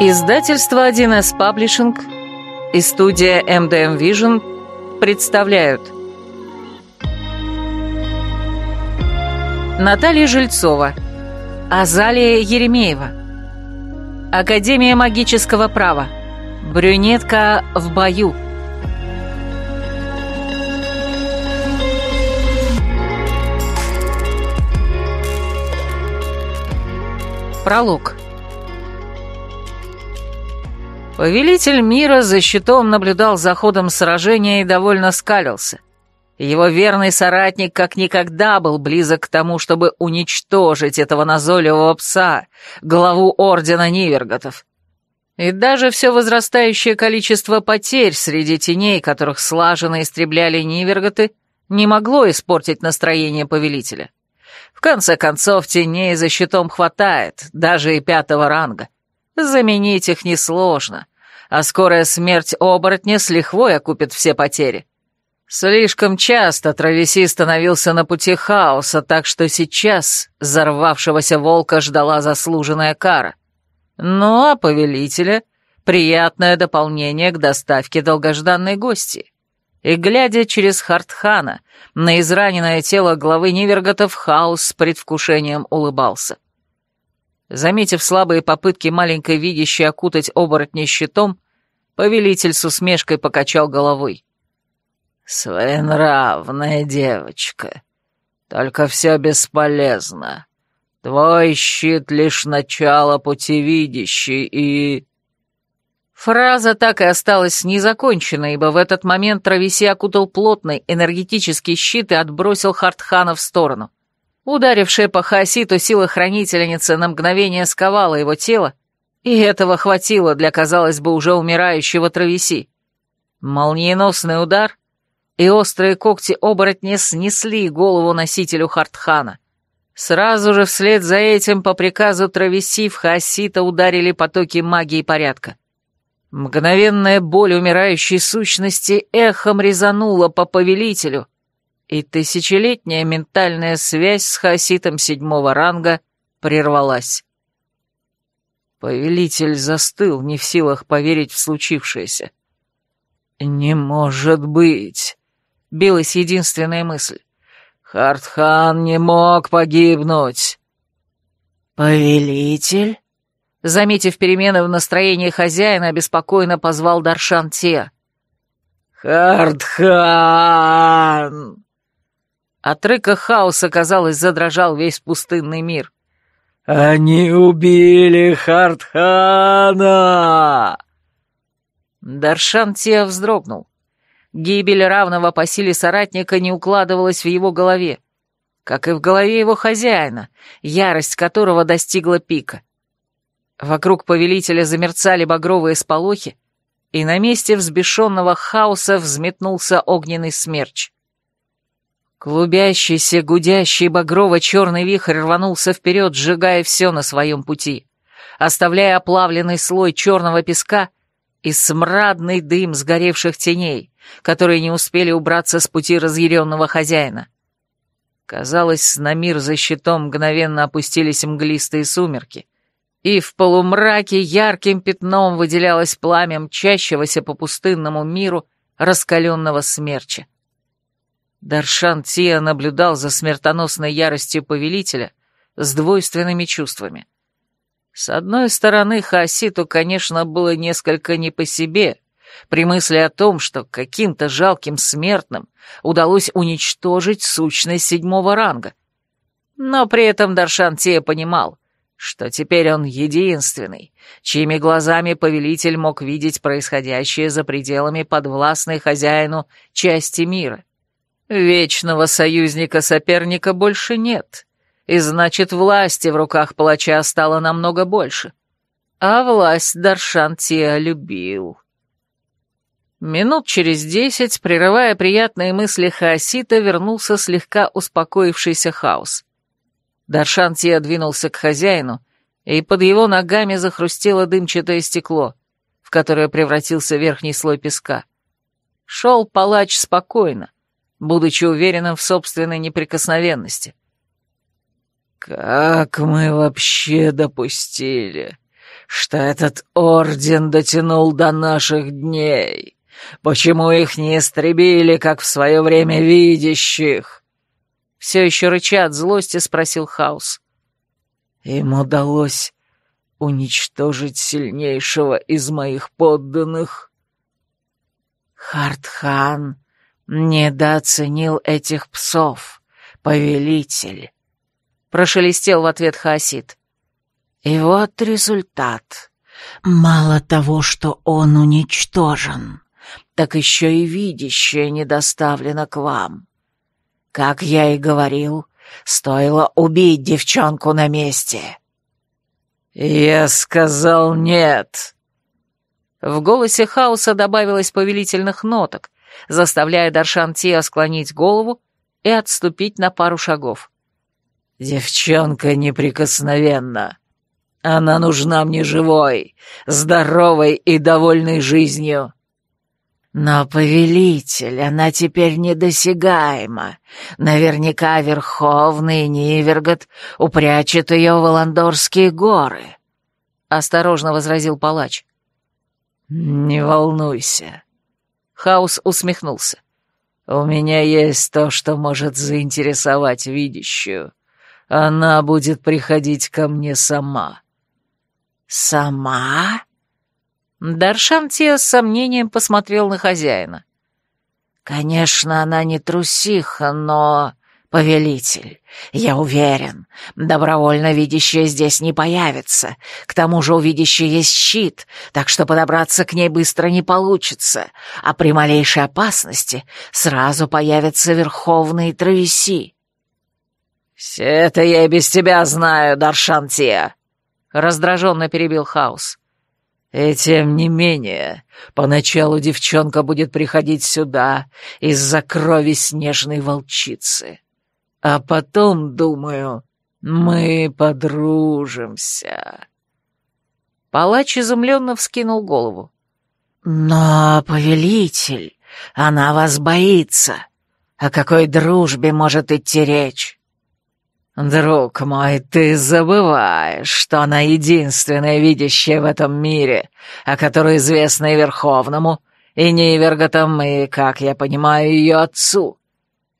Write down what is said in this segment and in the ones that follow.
Издательство 1С Паблишинг и студия MDM Vision представляют Наталья Жильцова Азалия Еремеева Академия магического права Брюнетка в бою Пролог Повелитель мира за щитом наблюдал за ходом сражения и довольно скалился. Его верный соратник как никогда был близок к тому, чтобы уничтожить этого назойливого пса, главу Ордена Ниверготов. И даже все возрастающее количество потерь среди теней, которых слаженно истребляли Ниверготы, не могло испортить настроение повелителя. В конце концов, теней за щитом хватает, даже и пятого ранга. Заменить их несложно, а скорая смерть оборотня с лихвой окупит все потери. Слишком часто Травеси становился на пути хаоса, так что сейчас взорвавшегося волка ждала заслуженная кара. Ну а повелителя — приятное дополнение к доставке долгожданной гости. И, глядя через Хартхана на израненное тело главы Нивергота, в хаос с предвкушением улыбался. Заметив слабые попытки маленькой видящей окутать оборотня щитом, повелитель с усмешкой покачал головой. «Своенравная девочка. Только все бесполезно. Твой щит — лишь начало пути видящей и...» Фраза так и осталась незаконченной, ибо в этот момент Травеси окутал плотный энергетический щит и отбросил Хартхана в сторону — Ударившая по хаоситу сила хранительницы на мгновение сковала его тело, и этого хватило для, казалось бы, уже умирающего травеси. Молниеносный удар, и острые когти оборотня снесли голову носителю Хартхана. Сразу же вслед за этим по приказу травеси в хаосита ударили потоки магии порядка. Мгновенная боль умирающей сущности эхом резанула по повелителю — и тысячелетняя ментальная связь с хаоситом седьмого ранга прервалась. Повелитель застыл, не в силах поверить в случившееся. «Не может быть!» — билась единственная мысль. «Хартхан не мог погибнуть!» «Повелитель?» Заметив перемены в настроении хозяина, обеспокоенно позвал Даршан Те. «Хардхан!» От рыка хаоса, казалось, задрожал весь пустынный мир. «Они убили Хартхана!» Даршан Тия вздрогнул. Гибель равного по силе соратника не укладывалась в его голове, как и в голове его хозяина, ярость которого достигла пика. Вокруг повелителя замерцали багровые сполохи, и на месте взбешенного хаоса взметнулся огненный смерч. Клубящийся, гудящий багрово-черный вихрь рванулся вперед, сжигая все на своем пути, оставляя оплавленный слой черного песка и смрадный дым сгоревших теней, которые не успели убраться с пути разъяренного хозяина. Казалось, на мир за щитом мгновенно опустились мглистые сумерки, и в полумраке ярким пятном выделялось пламя мчащегося по пустынному миру раскаленного смерча. Даршан Тия наблюдал за смертоносной яростью повелителя с двойственными чувствами. С одной стороны, Хаоситу, конечно, было несколько не по себе, при мысли о том, что каким-то жалким смертным удалось уничтожить сущность седьмого ранга. Но при этом Даршан Тия понимал, что теперь он единственный, чьими глазами повелитель мог видеть происходящее за пределами подвластной хозяину части мира — Вечного союзника-соперника больше нет, и значит, власти в руках палача стало намного больше. А власть Даршан Тиа любил. Минут через десять, прерывая приятные мысли Хаосита, вернулся слегка успокоившийся хаос. Даршан Тиа двинулся к хозяину, и под его ногами захрустело дымчатое стекло, в которое превратился верхний слой песка. Шел палач спокойно, будучи уверенным в собственной неприкосновенности. «Как мы вообще допустили, что этот орден дотянул до наших дней? Почему их не истребили, как в свое время видящих?» Все еще рыча от злости спросил Хаус. «Им удалось уничтожить сильнейшего из моих подданных». Хартхан «Недооценил этих псов, повелитель», — прошелестел в ответ Хасид. «И вот результат. Мало того, что он уничтожен, так еще и видящее не доставлено к вам. Как я и говорил, стоило убить девчонку на месте». «Я сказал нет», в голосе хаоса добавилось повелительных ноток, заставляя Даршан Тиа склонить голову и отступить на пару шагов. «Девчонка неприкосновенна. Она нужна мне живой, здоровой и довольной жизнью». «Но, повелитель, она теперь недосягаема. Наверняка Верховный Нивергот упрячет ее в Аландорские горы», — осторожно возразил палач. «Не волнуйся, Хаус усмехнулся. «У меня есть то, что может заинтересовать видящую. Она будет приходить ко мне сама». «Сама?» Даршан Тия с сомнением посмотрел на хозяина. «Конечно, она не трусиха, но...» «Повелитель, я уверен, добровольно видящая здесь не появится. К тому же у видящей есть щит, так что подобраться к ней быстро не получится, а при малейшей опасности сразу появятся верховные травеси». «Все это я и без тебя знаю, Даршантия», — раздраженно перебил Хаус. И тем не менее, поначалу девчонка будет приходить сюда из-за крови снежной волчицы. А потом, думаю, мы подружимся». Палач изумленно вскинул голову. «Но, повелитель, она вас боится. О какой дружбе может идти речь?» «Друг мой, ты забываешь, что она единственная видящая в этом мире, о которой известно и Верховному, и Ниверготам, и, как я понимаю, ее отцу.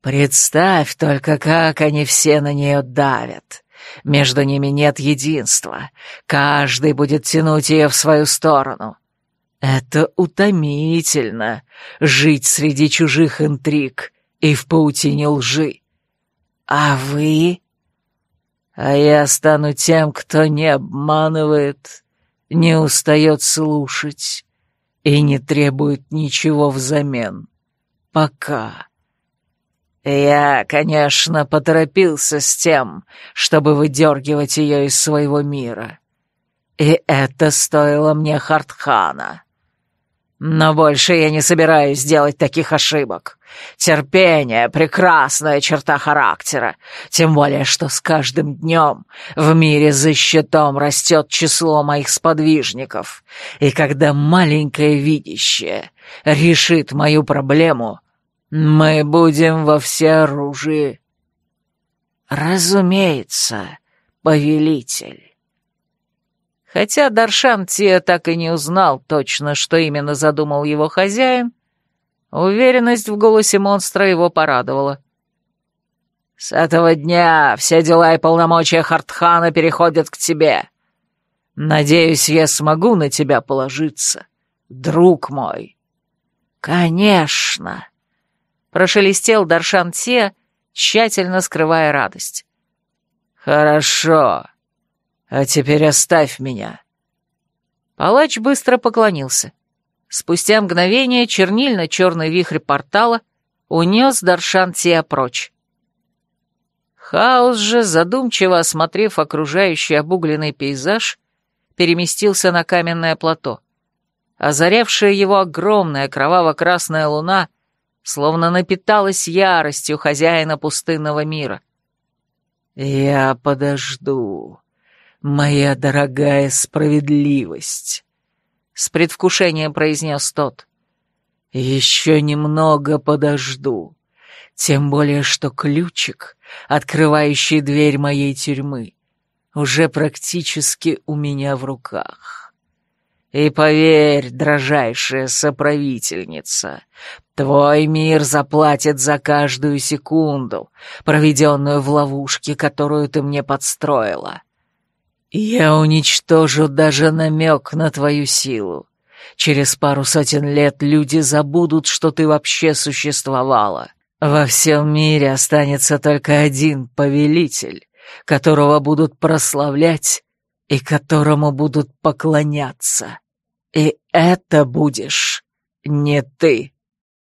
Представь только, как они все на нее давят. Между ними нет единства. Каждый будет тянуть ее в свою сторону. Это утомительно — жить среди чужих интриг и в паутине лжи. А вы? А я стану тем, кто не обманывает, не устает слушать и не требует ничего взамен. Пока. «Я, конечно, поторопился с тем, чтобы выдергивать ее из своего мира. И это стоило мне Хартхана. Но больше я не собираюсь делать таких ошибок. Терпение — прекрасная черта характера, тем более что с каждым днем в мире за щитом растет число моих сподвижников, и когда маленькое видящее решит мою проблему — «Мы будем во всеоружии». «Разумеется, повелитель». Хотя Даршан Тия так и не узнал точно, что именно задумал его хозяин, уверенность в голосе монстра его порадовала. «С этого дня все дела и полномочия Хартхана переходят к тебе. Надеюсь, я смогу на тебя положиться, друг мой». «Конечно», Прошелестел Даршан Те, тщательно скрывая радость. «Хорошо. А теперь оставь меня». Палач быстро поклонился. Спустя мгновение чернильно-черный вихрь портала унес Даршан Тия прочь. Хаос же, задумчиво осмотрев окружающий обугленный пейзаж, переместился на каменное плато. Озарявшая его огромная кроваво-красная луна — словно напиталась яростью хозяина пустынного мира. «Я подожду, моя дорогая справедливость», — с предвкушением произнес тот. «Еще немного подожду, тем более что ключик, открывающий дверь моей тюрьмы, уже практически у меня в руках». И поверь, дрожайшая соправительница, твой мир заплатит за каждую секунду, проведенную в ловушке, которую ты мне подстроила. Я уничтожу даже намек на твою силу. Через пару сотен лет люди забудут, что ты вообще существовала. Во всем мире останется только один повелитель, которого будут прославлять и которому будут поклоняться. И это будешь не ты.